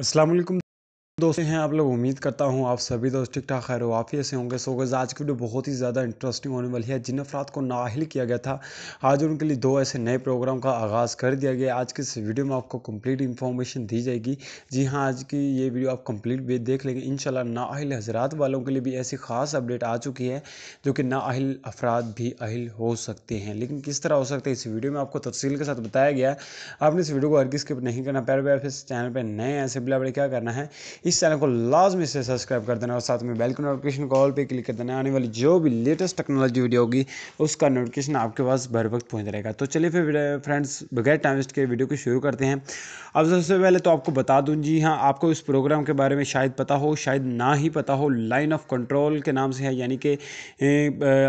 السلام علیکم दोस्तों हैं आप लोग उम्मीद करता हूँ आप सभी दोस्त ठीक ठाक खैर वाफिया से होंगे सो गज आज की वीडियो बहुत ही ज़्यादा इंटरेस्टिंग होने वाली है जिन अफराद को नाहल किया गया था आज उनके लिए दो ऐसे नए प्रोग्राम का आगाज़ कर दिया गया आज की इस वीडियो में आपको कंप्लीट इन्फॉर्मेशन दी जाएगी जी हाँ आज की ये वीडियो आप कंप्लीट भी देख लेंगे इन नाहिल हजरात वालों के लिए भी ऐसी ख़ास अपडेट आ चुकी है जो कि नााहल अफराद भी अहिल हो सकते हैं लेकिन किस तरह हो सकते हैं इस वीडियो में आपको तफसील के साथ बताया गया आपने इस वीडियो को हर स्किप नहीं करना पैर इस चैनल पर नए ऐसे बिला क्या करना है इस चैनल को लाजमी से सब्सक्राइब कर देना और साथ में बेल के नोटिफिकेशन कॉल पर पे क्लिक कर देना आने वाली जो भी लेटेस्ट टेक्नोलॉजी वीडियो होगी उसका नोटिफिकेशन आपके पास भर वक्त पहुँच रहेगा तो चलिए फिर फ्रेंड्स बगैर टाइम वेस्ट के वीडियो को शुरू करते हैं अब सबसे पहले तो आपको बता दूँ जी हाँ आपको इस प्रोग्राम के बारे में शायद पता हो शायद ना ही पता हो लाइन ऑफ कंट्रोल के नाम से है यानी कि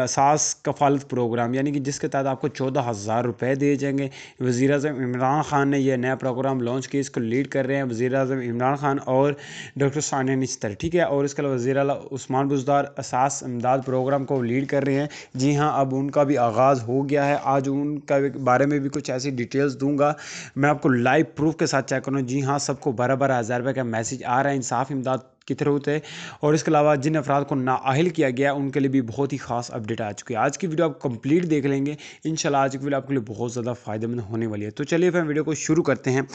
असास कफालत प्रोग्राम यानी कि जिसके तहत आपको चौदह हज़ार रुपये दिए जाएंगे वज़ी अजम इमरान खान ने यह नया प्रोग्राम लॉन्च किया इसको लीड कर रहे हैं वज़ी अजम इमरान खान और डॉक्टर सानिया निस्तर ठीक है और इसके अलावा वजीर उस्मान बुजदार असास इमदाद प्रोग्राम को लीड कर रहे हैं जी हाँ अब उनका भी आगाज़ हो गया है आज उनका बारे में भी कुछ ऐसी डिटेल्स दूंगा मैं आपको लाइव प्रूफ के साथ चेक करूँ जी हाँ सबको बारह बारह हज़ार रुपये का मैसेज आ रहा है इंसाफ इमदाद की तरह होता है और इसके अलावा जिन अफराद को नााहल किया गया उनके लिए भी बहुत ही खास अपडेट आ चुकी है आज की वीडियो आप कंप्लीट देख लेंगे इन आज की वीडियो आपके लिए बहुत ज़्यादा फायदेमंद होने वाली है तो चलिए फिर वीडियो को शुरू करते हैं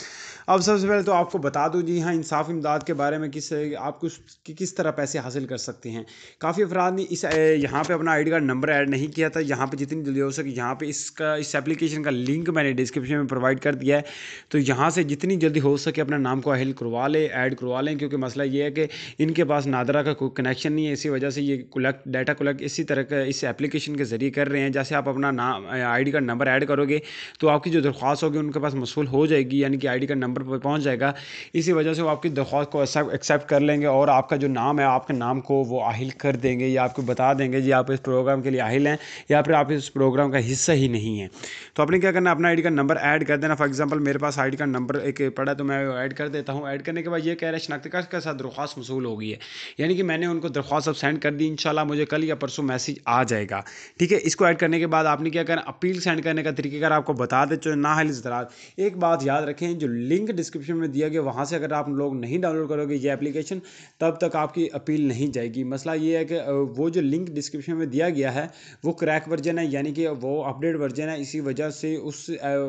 अब सबसे पहले तो आपको बता दूँ जी हाँ इंसाफ इमदाद के बारे में किस आप कुछ किस तरह पैसे हासिल कर सकते हैं काफ़ी अफराद ने इस यहाँ पर अपना आई कार्ड नंबर ऐड नहीं किया था यहाँ पर जितनी जल्दी हो सके यहाँ पर इसका इस एप्लीकेशन का लिंक मैंने डिस्क्रिप्शन में प्रोवाइड कर दिया है तो यहाँ से जितनी जल्दी हो सके अपना नाम को अहिल करवा लें ऐड करवा लें क्योंकि मसला ये है कि इनके पास नादरा का कोई कनेक्शन नहीं है इसी वजह से ये कलेक्ट डाटा कलेक्ट इसी तरह का इस एप्लीकेशन के ज़रिए कर रहे हैं जैसे आप अपना नाम आई का नंबर ऐड करोगे तो आपकी जो दरख्वास्त होगी उनके पास मसूल हो जाएगी यानी कि आई का नंबर पर पहुँच जाएगा इसी वजह से वो आपकी दरख्वास्त को एक्सेप्ट कर लेंगे और आपका जो नाम है आपके नाम को वो आहिल कर देंगे या आपको बता देंगे जी आप इस प्रोग्राम के लिए आहिल हैं या फिर आप इस प्रोग्राम का हिस्सा ही नहीं है तो आपने क्या करना अपना आई का नंबर ऐड कर देना फॉर एग्जाम्पल मेरे पास आई का नंबर एक पड़ा तो मैं ऐड कर देता हूँ ऐड करने के बाद ये कह रहा है शनाख्तकार के साथ दरख्वास्त वसूल हो गई है यानी कि मैंने उनको दरख्वास्त अब सेंड कर दी इंशाल्लाह मुझे कल या परसों मैसेज आ जाएगा ठीक है इसको ऐड करने के बाद आपने क्या करना अपील सेंड करने का तरीकेकार आपको बता चो ना हाल जरात एक बात याद रखें जो लिंक डिस्क्रिप्शन में दिया गया वहाँ से अगर आप लोग नहीं डाउनलोड करोगे ये अपलीकेशन तब तक आपकी अपील नहीं जाएगी मसला ये है कि वो जो लिंक डिस्क्रिप्शन में दिया गया है वो क्रैक वर्जन है यानी कि वो अपडेट वर्जन है इसी वजह से उस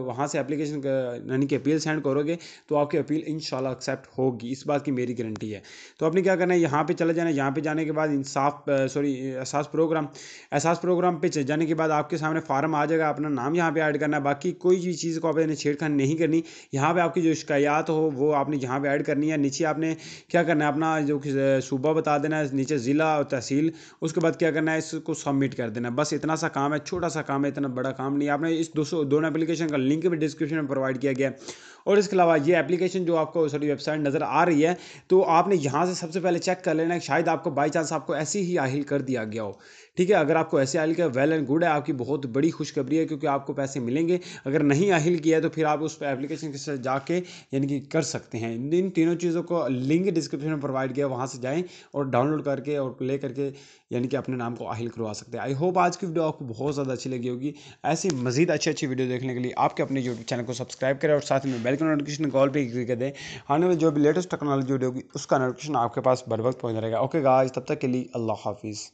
वहाँ से अपलीकेशन यानी कि अपील सेंड करोगे तो आपकी अपील इन एक्सेप्ट होगी इस बात की मेरी गारंटी है तो आपने तो क्या करना है यहाँ पे चले जाना है यहाँ पे जाने के बाद इंसाफ sorry Ehsaas program Ehsaas program पे जाने के बाद आपके सामने फार्म आ जाएगा अपना नाम यहाँ पे ऐड करना है बाकी कोई भी चीज़ को आपने छेड़खानी नहीं करनी यहाँ पे आपकी जो शिकायत हो वो आपने यहाँ पे ऐड करनी है नीचे आपने क्या करना है अपना जो सूबा बता देना है नीचे ज़िला और तहसील उसके बाद क्या करना है इसको सबमिट कर देना बस इतना सा काम है छोटा सा काम है इतना बड़ा काम नहीं आपने इस दोनों एप्लीकेशन का लिंक भी डिस्क्रिप्शन में प्रोवाइड किया गया और इसके अलावा ये एप्लीकेशन जो आपको सॉरी वेबसाइट नज़र आ रही है तो आपने यहाँ से सबसे पहले चेक कर लेना शायद आपको बाई चांस आपको ऐसी ही आहिल कर दिया गया हो ठीक है अगर आपको ऐसे आहिल किया वेल एंड गुड है आपकी बहुत बड़ी खुशखबरी है क्योंकि आपको पैसे मिलेंगे अगर नहीं आहिल किया है तो फिर आप उस एप्लीकेशन के साथ जाके यानी कि कर सकते हैं इन तीनों चीज़ों को लिंक डिस्क्रिप्शन में प्रोवाइड किया वहाँ से जाएँ और डाउनलोड करके और प्ले करके यानी कि अपने नाम को आहिल करवा सकते हैं आई होप आज की वीडियो आपको बहुत ज़्यादा अच्छी लगी होगी ऐसी मजीद अच्छी अच्छी वीडियो देखने के लिए आपके अपने यूट्यूब चैनल को सब्सक्राइब करें और साथ में बेल का नोटिफिकेशन कॉल पर क्लिक कर दें आने वाली जो भी लेटेस्ट टेक्नोलॉजी वीडियो होगी उसका नोटिफिकेशन आपके पास बर वक्त पहुँच रहेगा ओके गाज तब तक के लिए अल्लाह हाफिज़